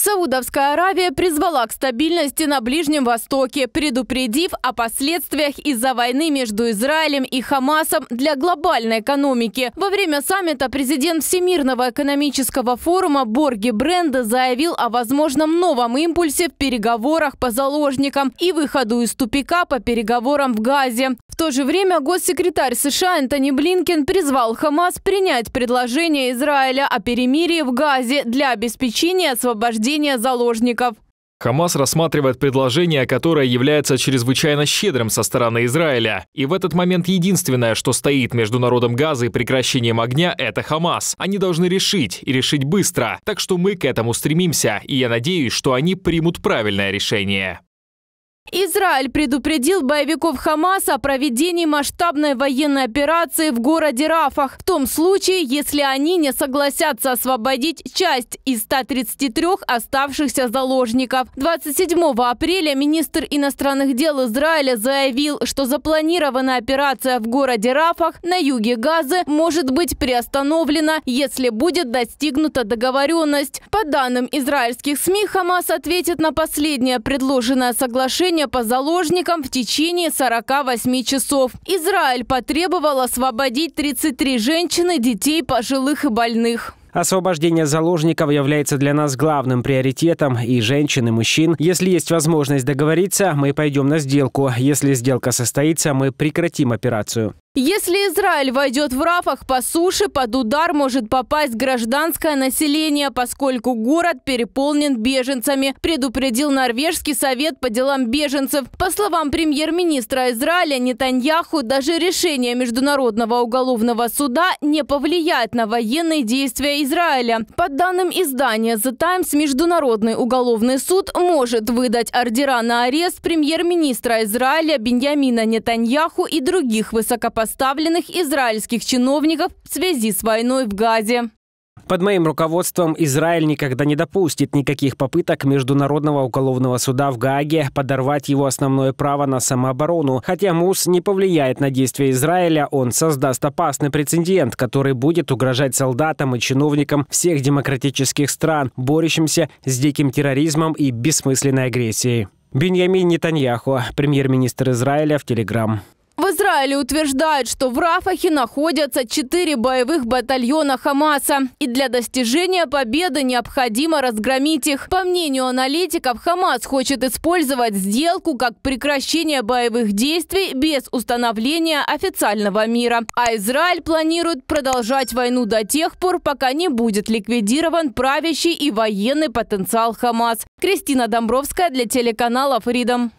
Саудовская Аравия призвала к стабильности на Ближнем Востоке, предупредив о последствиях из-за войны между Израилем и Хамасом для глобальной экономики. Во время саммита президент Всемирного экономического форума Борги Бренда заявил о возможном новом импульсе в переговорах по заложникам и выходу из тупика по переговорам в Газе. В то же время госсекретарь США Энтони Блинкен призвал Хамас принять предложение Израиля о перемирии в Газе для обеспечения освобождения заложников. Хамас рассматривает предложение, которое является чрезвычайно щедрым со стороны Израиля. И в этот момент единственное, что стоит между народом Газа и прекращением огня, это Хамас. Они должны решить, и решить быстро. Так что мы к этому стремимся, и я надеюсь, что они примут правильное решение. Израиль предупредил боевиков Хамаса о проведении масштабной военной операции в городе Рафах в том случае, если они не согласятся освободить часть из 133 оставшихся заложников. 27 апреля министр иностранных дел Израиля заявил, что запланированная операция в городе Рафах на юге Газы может быть приостановлена, если будет достигнута договоренность. По данным израильских СМИ, Хамас ответит на последнее предложенное соглашение обращение по заложникам в течение 48 часов. Израиль потребовал освободить 33 женщины, детей, пожилых и больных. Освобождение заложников является для нас главным приоритетом и женщин, и мужчин. Если есть возможность договориться, мы пойдем на сделку. Если сделка состоится, мы прекратим операцию. Если Израиль войдет в Рафах по суше, под удар может попасть гражданское население, поскольку город переполнен беженцами, предупредил Норвежский совет по делам беженцев. По словам премьер-министра Израиля Нетаньяху, даже решение Международного уголовного суда не повлияет на военные действия Израиля. По данным издания The Times, Международный уголовный суд может выдать ордера на арест премьер-министра Израиля Беньямина Нетаньяху и других высокопоставленных поставленных израильских чиновников в связи с войной в Газе. Под моим руководством Израиль никогда не допустит никаких попыток Международного уголовного суда в Гааге подорвать его основное право на самооборону. Хотя МУС не повлияет на действия Израиля, он создаст опасный прецедент, который будет угрожать солдатам и чиновникам всех демократических стран, борющимся с диким терроризмом и бессмысленной агрессией. Беньямин Нетаньяху, премьер-министр Израиля в Телеграм. В Израиле утверждают, что в Рафахе находятся четыре боевых батальона Хамаса. И для достижения победы необходимо разгромить их. По мнению аналитиков, Хамас хочет использовать сделку как прекращение боевых действий без установления официального мира. А Израиль планирует продолжать войну до тех пор, пока не будет ликвидирован правящий и военный потенциал Хамас. Кристина Домбровская для телеканала «Фридом».